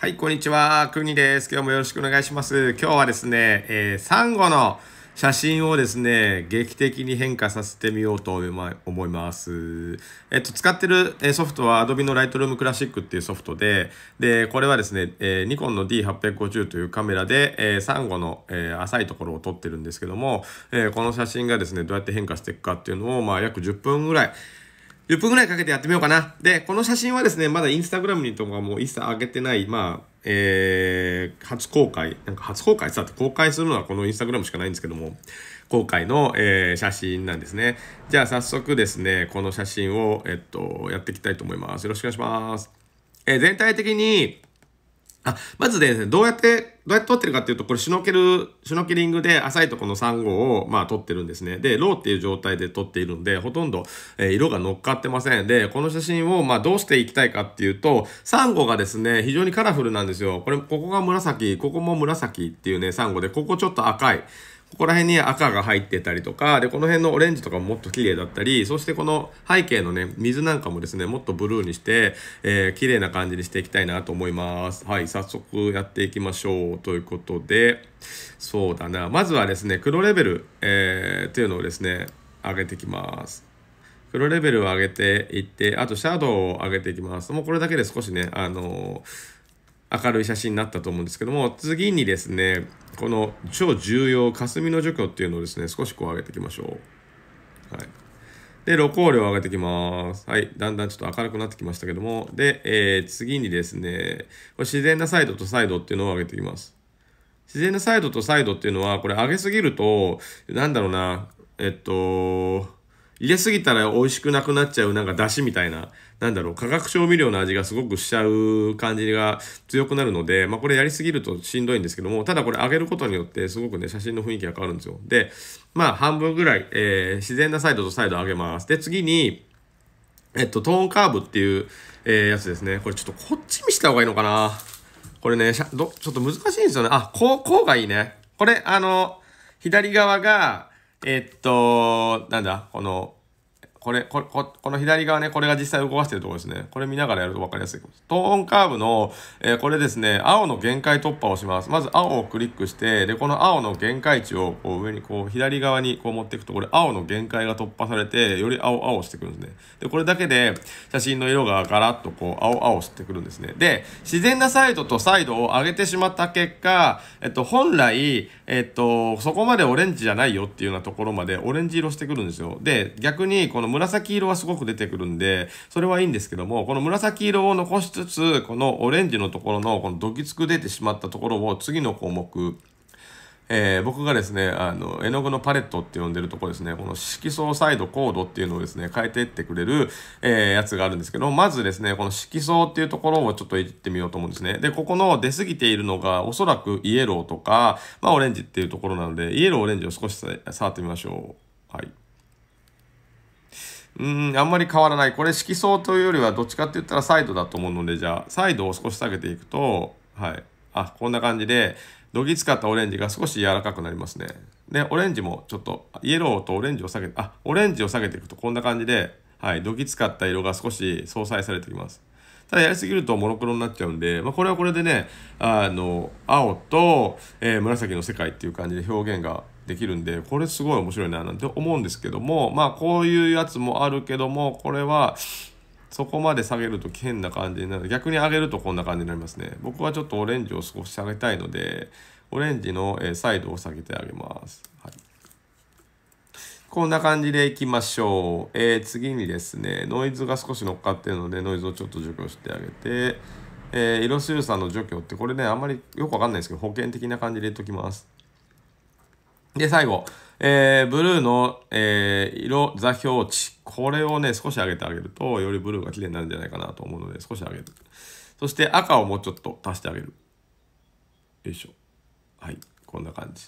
はい、こんにちは。くにです。今日もよろしくお願いします。今日はですね、えー、サンゴの写真をですね、劇的に変化させてみようと思います。えっと、使ってるソフトは Adobe の Lightroom Classic っていうソフトで、で、これはですね、えー、ニコンの D850 というカメラで、えー、サンゴの、えー、浅いところを撮ってるんですけども、えー、この写真がですね、どうやって変化していくかっていうのを、まあ、約10分ぐらい、10分ぐらいかけてやってみようかな。で、この写真はですね、まだインスタグラムにとかもインスタ上げてない、まあ、えー、初公開、なんか初公開さ、って公開するのはこのインスタグラムしかないんですけども、公開の、えー、写真なんですね。じゃあ早速ですね、この写真を、えっと、やっていきたいと思います。よろしくお願いします。えー、全体的に、あ、まずですね、どうやって、どうやって撮ってるかっていうと、これシュノケル、シュノーケリングで浅いとこのサンゴを、まあ、撮ってるんですね。で、ローっていう状態で撮っているんで、ほとんど、えー、色が乗っかってません。で、この写真を、まあ、どうしていきたいかっていうと、サンゴがですね、非常にカラフルなんですよ。これ、ここが紫、ここも紫っていうね、サンゴで、ここちょっと赤い。ここら辺に赤が入ってたりとか、で、この辺のオレンジとかももっと綺麗だったり、そしてこの背景のね、水なんかもですね、もっとブルーにして、えー、綺麗な感じにしていきたいなと思います。はい、早速やっていきましょう。ということで、そうだな。まずはですね、黒レベル、えー、っていうのをですね、上げていきます。黒レベルを上げていって、あとシャドウを上げていきます。もうこれだけで少しね、あのー明るい写真になったと思うんですけども次にですねこの超重要霞の除去っていうのをですね少しこう上げていきましょう。はい、で露光量を上げていきます。はい、だんだんちょっと明るくなってきましたけどもで、えー、次にですねこれ自然なサイドとサイドっていうのを上げていきます。自然なサイドとサイドっていうのはこれ上げすぎると何だろうなえっと入れすぎたら美味しくなくなっちゃうなんか出汁みたいな、なんだろう、化学調味料の味がすごくしちゃう感じが強くなるので、まあこれやりすぎるとしんどいんですけども、ただこれ揚げることによってすごくね、写真の雰囲気が変わるんですよ。で、まあ半分ぐらい、えー、自然なサイドとサイド揚げます。で、次に、えっと、トーンカーブっていう、えー、やつですね。これちょっとこっち見した方がいいのかなこれね、ちょっと難しいんですよね。あ、こう、こうがいいね。これ、あの、左側が、えっと、なんだ、この、これここの左側ね、これが実際動かしてるところですね。これ見ながらやると分かりやすいです。トーンカーブの、えー、これですね、青の限界突破をします。まず青をクリックして、で、この青の限界値をこう上にこう左側にこう持っていくと、これ青の限界が突破されて、より青々してくるんですね。で、これだけで写真の色がガラッとこう青々してくるんですね。で、自然なサイドとサイドを上げてしまった結果、えっと、本来、えっと、そこまでオレンジじゃないよっていうようなところまでオレンジ色してくるんですよ。で、逆にこの紫色はすごく出てくるんで、それはいいんですけども、この紫色を残しつつ、このオレンジのところの、このどきつく出てしまったところを次の項目、えー、僕がですね、あの、絵の具のパレットって呼んでるとこですね、この色相サイドコードっていうのをですね、変えていってくれる、えー、やつがあるんですけど、まずですね、この色相っていうところをちょっといってみようと思うんですね。で、ここの出過ぎているのが、おそらくイエローとか、まあオレンジっていうところなので、イエロー、オレンジを少し触ってみましょう。はい。うん、あんまり変わらない。これ色相というよりは、どっちかって言ったらサイドだと思うので、じゃあ、サイドを少し下げていくと、はい。あ、こんな感じで、どぎつかったオレンジが少し柔らかくなりますね。で、オレンジもちょっと、イエローとオレンジを下げて、あ、オレンジを下げていくとこんな感じで、はい、どぎつかった色が少し相殺されてきます。ただやりすぎるとモノクロになっちゃうんで、まあ、これはこれでね、あの、青と、えー、紫の世界っていう感じで表現ができるんで、これすごい面白いななんて思うんですけども、まあこういうやつもあるけども、これはそこまで下げると変な感じになる。逆に上げるとこんな感じになりますね。僕はちょっとオレンジを少し下げたいので、オレンジのサイドを下げてあげます。はい、こんな感じでいきましょう。えー、次にですね、ノイズが少し乗っかってるので、ノイズをちょっと除去してあげて、えー、色強さの除去ってこれね、あんまりよくわかんないですけど、保険的な感じで入れときます。で、最後、えー、ブルーの、えー、色座標値。これをね、少し上げてあげると、よりブルーが綺麗になるんじゃないかなと思うので、少し上げる。そして赤をもうちょっと足してあげる。よいしょ。はい、こんな感じ。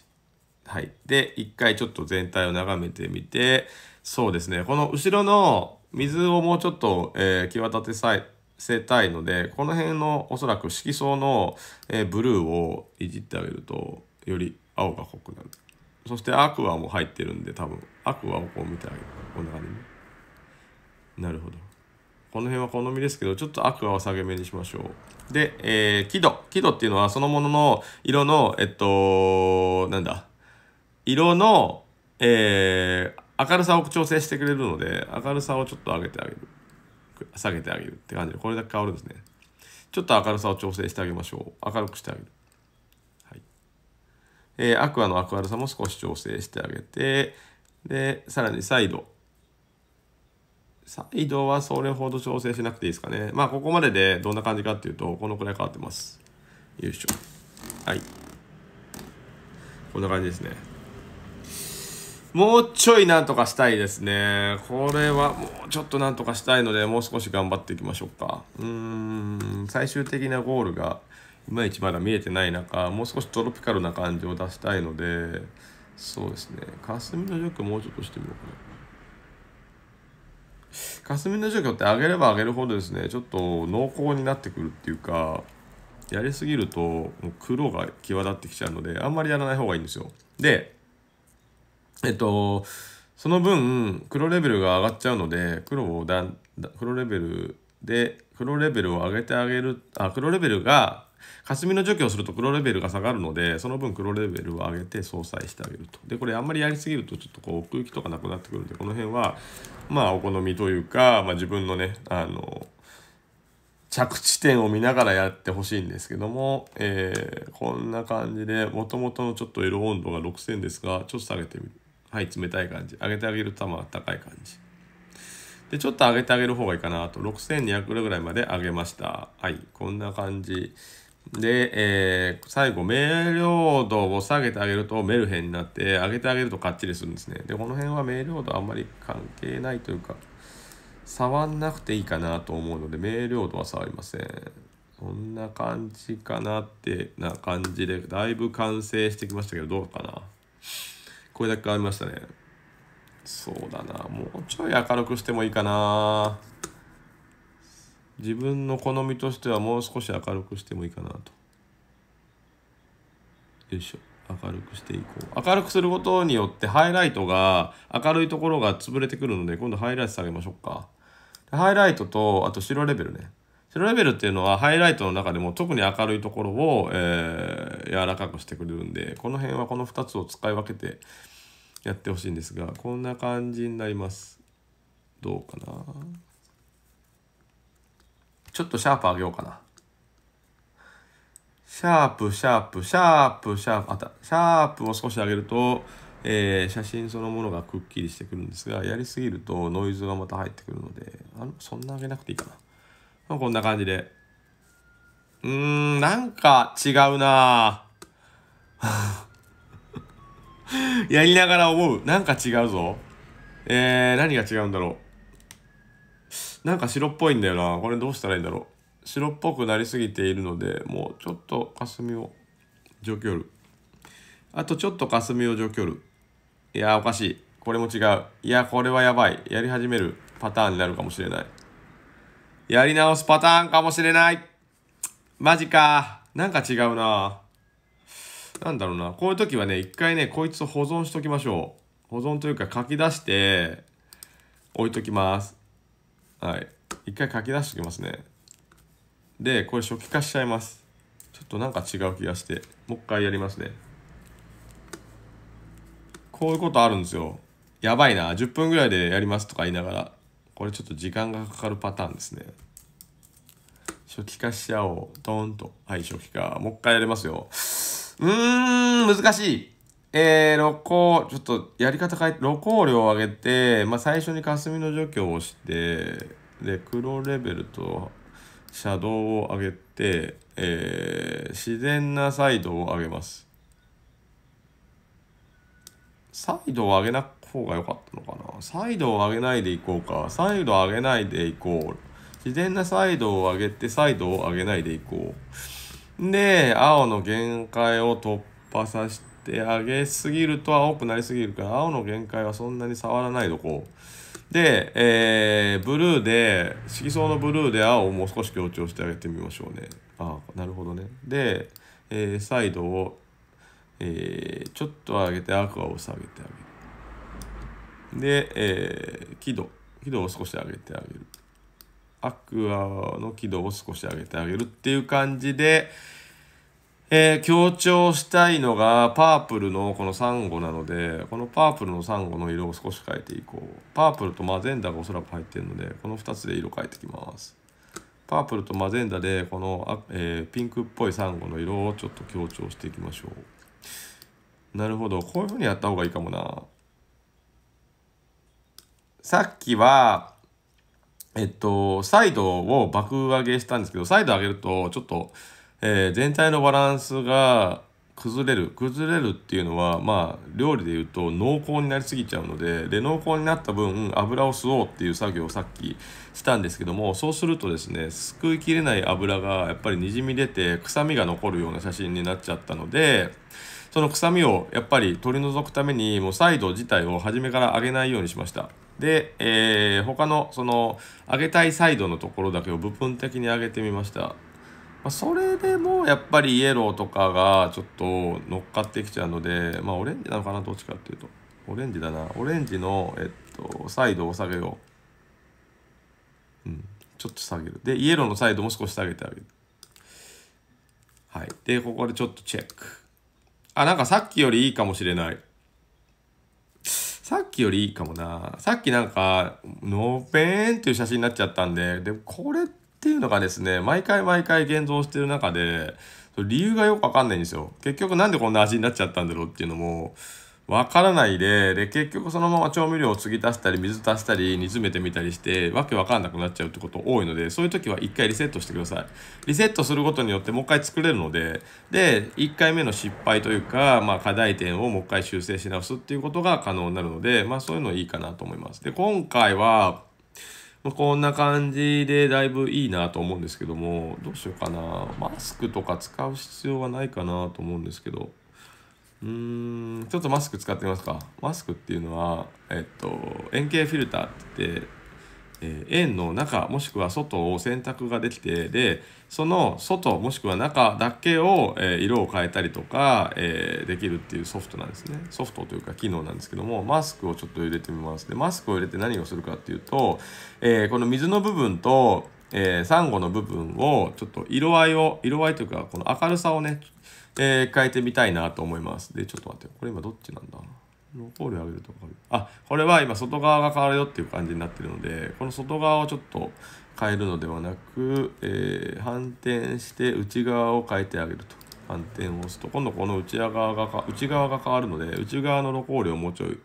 はい。で、一回ちょっと全体を眺めてみて、そうですね、この後ろの水をもうちょっと、えー、際立てさえ、せたいので、この辺のおそらく色相の、えー、ブルーをいじってあげると、より青が濃くなる。そしてアクアも入ってるんで多分アクアをこう見てあげるこんな感じねなるほどこの辺は好みですけどちょっとアクアを下げ目にしましょうで、えー、輝度輝度っていうのはそのものの色のえっとなんだ色の、えー、明るさを調整してくれるので明るさをちょっと上げてあげる下げてあげるって感じでこれだけ変わるんですねちょっと明るさを調整してあげましょう明るくしてあげるえー、アクアの明るさも少し調整してあげて、で、さらにサイド。サイドはそれほど調整しなくていいですかね。まあ、ここまででどんな感じかっていうと、このくらい変わってます。よいしょ。はい。こんな感じですね。もうちょいなんとかしたいですね。これはもうちょっとなんとかしたいので、もう少し頑張っていきましょうか。うーん、最終的なゴールが、いまいちまだ見えてない中もう少しトロピカルな感じを出したいのでそうですね霞の除去もうちょっとしてみようかな霞の除去って上げれば上げるほどですねちょっと濃厚になってくるっていうかやりすぎるともう黒が際立ってきちゃうのであんまりやらない方がいいんですよでえっとその分黒レベルが上がっちゃうので黒をだん黒レベルで黒レベルを上げてあげるあ黒レベルが霞の除去をすると黒レベルが下がるのでその分黒レベルを上げて相殺してあげるとでこれあんまりやりすぎるとちょっとこう奥行きとかなくなってくるんでこの辺はまあお好みというか、まあ、自分のねあの着地点を見ながらやってほしいんですけども、えー、こんな感じでもともとのちょっと色温度が6000ですがちょっと下げてみるはい冷たい感じ上げてあげるとまあ暖かい感じで、ちょっと上げてあげる方がいいかなと。6200ぐらいまで上げました。はい、こんな感じ。で、えー、最後、明瞭度を下げてあげるとメルヘンになって、上げてあげるとかっちりするんですね。で、この辺は明瞭度あんまり関係ないというか、触んなくていいかなと思うので、明瞭度は触りません。こんな感じかなってな感じで、だいぶ完成してきましたけど、どうかな。これだけ変わりましたね。そうだな。もうちょい明るくしてもいいかな。自分の好みとしてはもう少し明るくしてもいいかなとよいしょ明るくしていこう明るくすることによってハイライトが明るいところが潰れてくるので今度ハイライト下げましょうかハイライトとあと白レベルね白レベルっていうのはハイライトの中でも特に明るいところを、えー、柔らかくしてくれるんでこの辺はこの2つを使い分けてやってほしいんですがこんな感じになりますどうかなちょっとシャープあげようかな。シャープ、シャープ、シャープ、シャープ、あた。シャープを少し上げると、えー、写真そのものがくっきりしてくるんですが、やりすぎるとノイズがまた入ってくるので、あのそんな上げなくていいかな。まあ、こんな感じで。うーん、なんか違うな やりながら思う。なんか違うぞ。えー、何が違うんだろう。なんか白っぽいんだよなこれどうしたらいいんだろう白っぽくなりすぎているのでもうちょっと霞を除去るあとちょっと霞を除去るいやおかしいこれも違ういやこれはやばいやり始めるパターンになるかもしれないやり直すパターンかもしれないマジかなんか違うななんだろうなこういう時はね一回ねこいつを保存しときましょう保存というか書き出して置いときますはい。一回書き出しておきますね。で、これ初期化しちゃいます。ちょっとなんか違う気がして、もう一回やりますね。こういうことあるんですよ。やばいな、10分ぐらいでやりますとか言いながら、これちょっと時間がかかるパターンですね。初期化しちゃおう。ドーンと。はい、初期化。もう一回やりますよ。うーん、難しい。えー、露光、ちょっとやり方変え、露光量を上げて、まあ、最初に霞の除去をして、で、黒レベルとシャドウを上げて、えー、自然なサイドを上げます。サイドを上げなく方が良かったのかなサイドを上げないでいこうか。サイドを上げないでいこう。自然なサイドを上げて、サイドを上げないでいこう。で、青の限界を突破させて、で上げすぎると青くなりすぎるから青の限界はそんなに触らないとこうで、えー、ブルーで色相のブルーで青をもう少し強調してあげてみましょうねああなるほどねで、えー、サイドを、えー、ちょっと上げてアクアを下げてあげるで、えー、輝度輝度を少し上げてあげるアクアの輝度を少し上げてあげるっていう感じで、えー、強調したいのがパープルのこのサンゴなのでこのパープルのサンゴの色を少し変えていこうパープルとマゼンダがおそらく入ってるのでこの2つで色変えてきますパープルとマゼンダでこの、えー、ピンクっぽいサンゴの色をちょっと強調していきましょうなるほどこういうふうにやった方がいいかもなさっきはえっとサイドを爆上げしたんですけどサイド上げるとちょっとえー、全体のバランスが崩れる崩れるっていうのはまあ料理でいうと濃厚になりすぎちゃうのでで濃厚になった分油を吸おうっていう作業をさっきしたんですけどもそうするとですねすくいきれない油がやっぱりにじみ出て臭みが残るような写真になっちゃったのでその臭みをやっぱり取り除くためにもうサイド自体を初めから揚げないようにしました。で、えー、他のその揚げたいサイドのところだけを部分的に揚げてみました。まあ、それでもやっぱりイエローとかがちょっと乗っかってきちゃうので、まあ、オレンジなのかなどっちかっていうとオレンジだなオレンジの、えっと、サイドを下げよう、うん、ちょっと下げるでイエローのサイドも少し下げてあげるはいでここでちょっとチェックあなんかさっきよりいいかもしれないさっきよりいいかもなさっきなんかノーペンっていう写真になっちゃったんででもこれってっていうのがですね、毎回毎回現像してる中で、理由がよくわかんないんですよ。結局なんでこんな味になっちゃったんだろうっていうのも、わからないで、で、結局そのまま調味料を継ぎ足したり、水足したり、煮詰めてみたりして、わけわかんなくなっちゃうってこと多いので、そういう時は一回リセットしてください。リセットすることによってもう一回作れるので、で、1回目の失敗というか、まあ課題点をもう一回修正し直すっていうことが可能になるので、まあそういうのいいかなと思います。で、今回は、まあ、こんな感じでだいぶいいなと思うんですけども、どうしようかな。マスクとか使う必要はないかなと思うんですけど、うーん、ちょっとマスク使ってみますか。マスクっていうのは、えっと、円形フィルターって言って、えー、円の中もしくは外を選択ができてでその外もしくは中だけを、えー、色を変えたりとか、えー、できるっていうソフトなんですねソフトというか機能なんですけどもマスクをちょっと入れてみますでマスクを入れて何をするかっていうと、えこの水の部分と、えー、サンゴの部分をちょっと色合いを色合いというかこの明るさをね、え変えてみたいなと思いますでちょっと待ってこれ今どっちなんだロコール上げるとかる。あ、これは今外側が変わるよっていう感じになってるので、この外側をちょっと変えるのではなく、えー、反転して内側を変えてあげると。反転を押すと、今度この内側が内側が変わるので、内側のロコールをもうちょい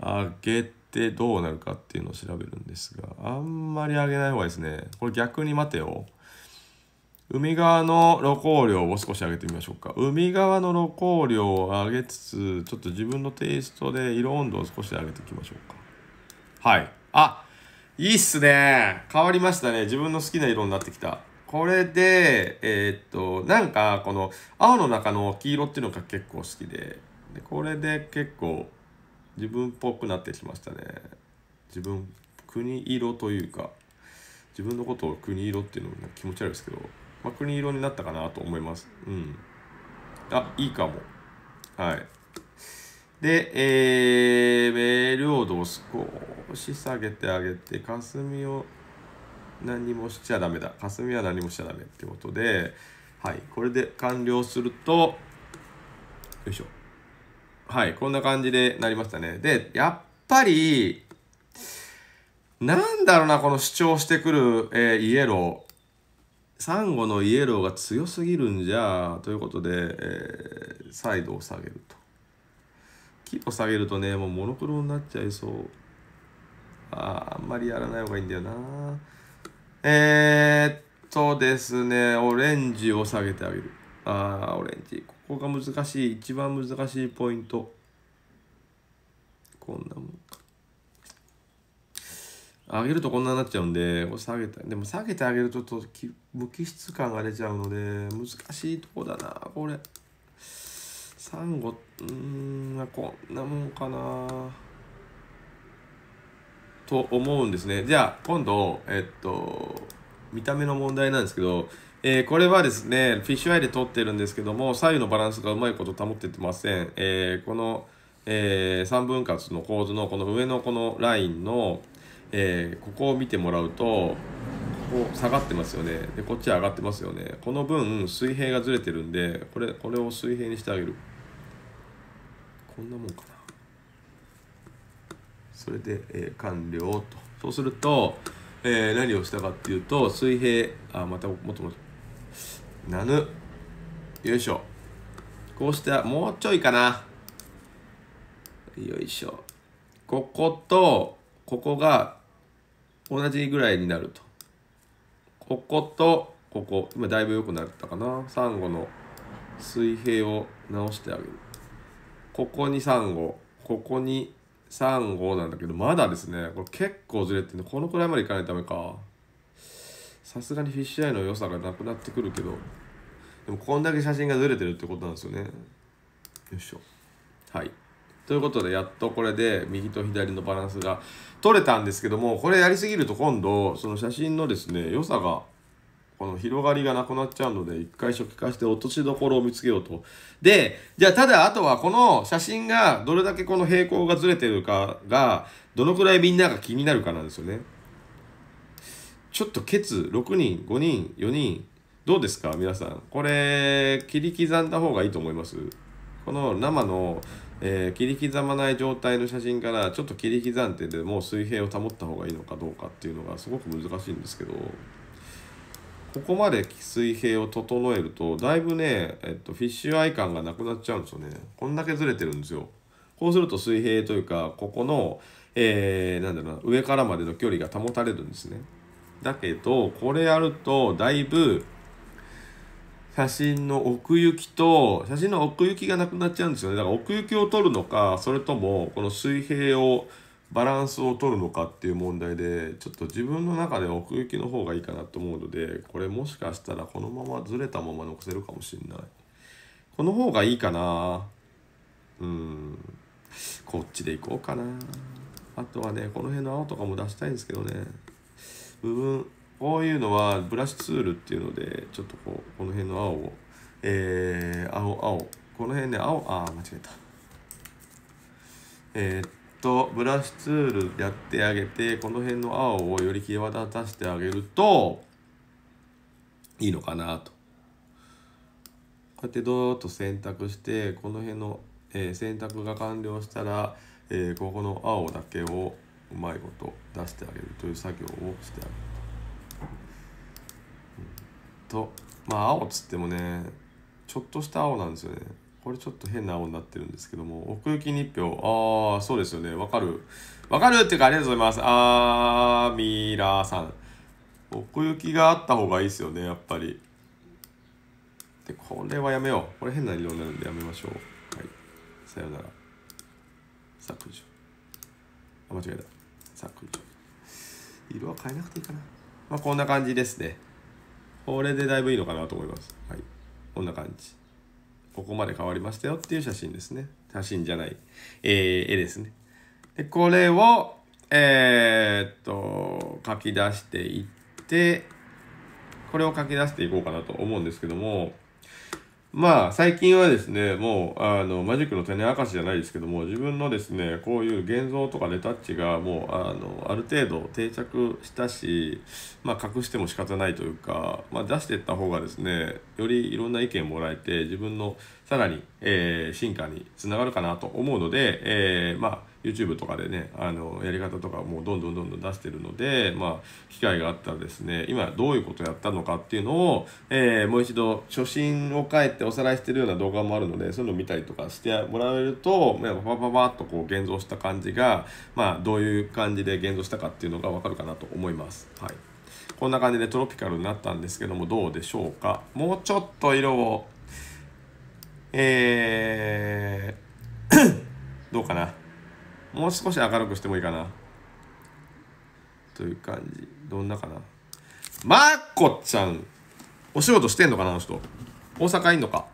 上げてどうなるかっていうのを調べるんですが、あんまり上げない方がいいですね。これ逆に待てよ。海側の露光量を少し上げてみましょうか。海側の露光量を上げつつ、ちょっと自分のテイストで色温度を少し上げていきましょうか。はい。あ、いいっすね。変わりましたね。自分の好きな色になってきた。これで、えー、っと、なんか、この青の中の黄色っていうのが結構好きで、でこれで結構自分っぽくなってきましたね。自分、国色というか、自分のことを国色っていうのも気持ち悪いですけど、真っ色になったかなと思います。うん。あ、いいかも。はい。で、えー、明瞭度を少し下げてあげて、霞を何もしちゃダメだ。霞は何もしちゃダメってことで、はい、これで完了すると、よいしょ。はい、こんな感じでなりましたね。で、やっぱり、なんだろうな、この主張してくる、えー、イエロー。サンゴのイエローが強すぎるんじゃということで、えー、サイドを下げると。キーを下げるとね、もうモノクロになっちゃいそう。ああんまりやらない方がいいんだよな。えー、っとですね、オレンジを下げてあげる。ああ、オレンジ。ここが難しい。一番難しいポイント。こんなもん。上げるとこんなになっちゃうんで、これ下げたでも下げてあげるとちょっと無機質感が出ちゃうので、難しいとこだな、これ。サンゴ、うん、こんなもんかな。と思うんですね。じゃあ、今度、えっと、見た目の問題なんですけど、えー、これはですね、フィッシュアイで撮ってるんですけども、左右のバランスがうまいこと保っててません。えー、この、えー、3分割の構図のこの上のこのラインの、えー、ここを見てもらうとここ下がってますよねでこっち上がってますよねこの分水平がずれてるんでこれこれを水平にしてあげるこんなもんかなそれで、えー、完了とそうすると、えー、何をしたかっていうと水平あまたもっともっとなぬよいしょこうしてもうちょいかなよいしょこことここが同じぐらいになるとこことここ今だいぶ良くなったかなサンゴの水平を直してあげるここにサンゴここにサンゴなんだけどまだですねこれ結構ずれてるこのくらいまでいかないとダメかさすがにフィッシュアイの良さがなくなってくるけどでもこんだけ写真がずれてるってことなんですよねよいしょはいということでやっとこれで右と左のバランスが取れたんですけどもこれやりすぎると今度その写真のですね良さがこの広がりがなくなっちゃうので一回初期化して落としどころを見つけようと。でじゃあただあとはこの写真がどれだけこの平行がずれてるかがどのくらいみんなが気になるかなんですよね。ちょっとケツ6人5人4人どうですか皆さんこれ切り刻んだ方がいいと思いますこの生のえー、切り刻まない状態の写真からちょっと切り刻んででもう水平を保った方がいいのかどうかっていうのがすごく難しいんですけどここまで水平を整えるとだいぶね、えっと、フィッシュアイ感がなくなっちゃうんですよねこんだけずれてるんですよこうすると水平というかここの、えー、なんだろうな上からまでの距離が保たれるんですねだけどこれやるとだいぶ写真の奥行きと、写真の奥行きがなくなっちゃうんですよね。だから奥行きを取るのか、それとも、この水平を、バランスを取るのかっていう問題で、ちょっと自分の中で奥行きの方がいいかなと思うので、これもしかしたらこのままずれたまま残せるかもしんない。この方がいいかなうん。こっちでいこうかなあとはね、この辺の青とかも出したいんですけどね。部分、こういうのはブラシツールっていうのでちょっとこうこの辺の青をえー、青青この辺で青ああ間違えたえー、っとブラシツールやってあげてこの辺の青をより際立たせてあげるといいのかなとこうやってドーッと選択してこの辺の、えー、選択が完了したら、えー、ここの青だけをうまいこと出してあげるという作業をしてあげる。とまあ青っつってもねちょっとした青なんですよねこれちょっと変な青になってるんですけども奥行き日表ああそうですよねわかるわかるっていうかありがとうございますあーミーラーさん奥行きがあった方がいいですよねやっぱりでこれはやめようこれ変な色になるんでやめましょうはいさよなら削除あ間違えた削除色は変えなくていいかなまあこんな感じですねこれでだいぶいいのかなと思います。はい。こんな感じ。ここまで変わりましたよっていう写真ですね。写真じゃない。えー、絵ですね。で、これを、えー、っと、書き出していって、これを書き出していこうかなと思うんですけども、まあ、最近はですね、もう、あの、マジックの天然明しじゃないですけども、自分のですね、こういう現像とかレタッチが、もう、あの、ある程度定着したし、まあ、隠しても仕方ないというか、まあ、出していった方がですね、よりいろんな意見もらえて、自分のさらに、えー、進化につながるかなと思うので、えー、まあ、YouTube とかでねあのやり方とかもうどんどんどんどん出してるので、まあ、機会があったらですね今どういうことやったのかっていうのを、えー、もう一度初心を変えておさらいしてるような動画もあるのでそういうの見たりとかしてもらえると、まあ、パパパッとこう現像した感じが、まあ、どういう感じで現像したかっていうのが分かるかなと思います。はいこんな感じでトロピカルになったんですけどもどうでしょうかもうちょっと色をえー どうかなもう少し明るくしてもいいかなという感じどんなかなまーこちゃんお仕事してんのかなあの人大阪いんのか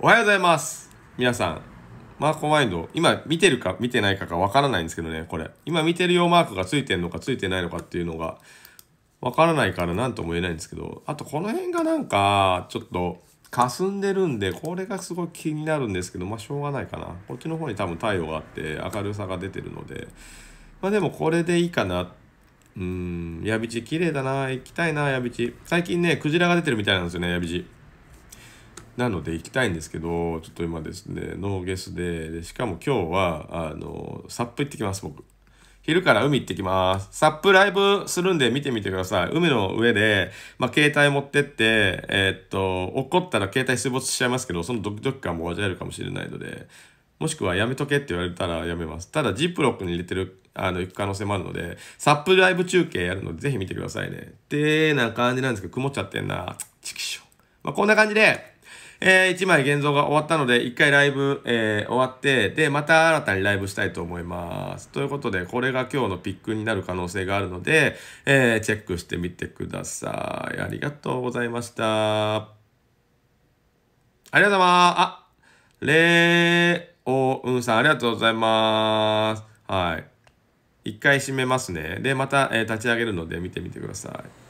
おはようございます皆さんマーコマインド今見てるか見てないかがわからないんですけどねこれ今見てるよマークがついてんのかついてないのかっていうのがわからないから何とも言えないんですけどあとこの辺がなんかちょっと霞んでるんでこれがすごい気になるんですけどまあしょうがないかなこっちの方に多分太陽があって明るさが出てるのでまあでもこれでいいかなうん矢道綺麗だな行きたいな矢道最近ねクジラが出てるみたいなんですよね矢道なので行きたいんですけどちょっと今ですねノーゲスででしかも今日はあのサップ行ってきます僕昼から海行ってきます。サップライブするんで見てみてください。海の上で、まあ、携帯持ってって、えー、っと、怒ったら携帯水没しちゃいますけど、そのドキドキ感も味わえるかもしれないので、もしくはやめとけって言われたらやめます。ただ、ジップロックに入れてる、あの、行く可能性もあるので、サップライブ中継やるので、ぜひ見てくださいね。ってな感じなんですけど、曇っちゃってんな。ちきしょ。まあ、こんな感じで、えー、1枚現像が終わったので、1回ライブ、えー、終わって、で、また新たにライブしたいと思います。ということで、これが今日のピックになる可能性があるので、えー、チェックしてみてください。ありがとうございました。ありがとうございます。あ、レオウンさん、ありがとうございます。はい。一回閉めますね。で、また、えー、立ち上げるので見てみてください。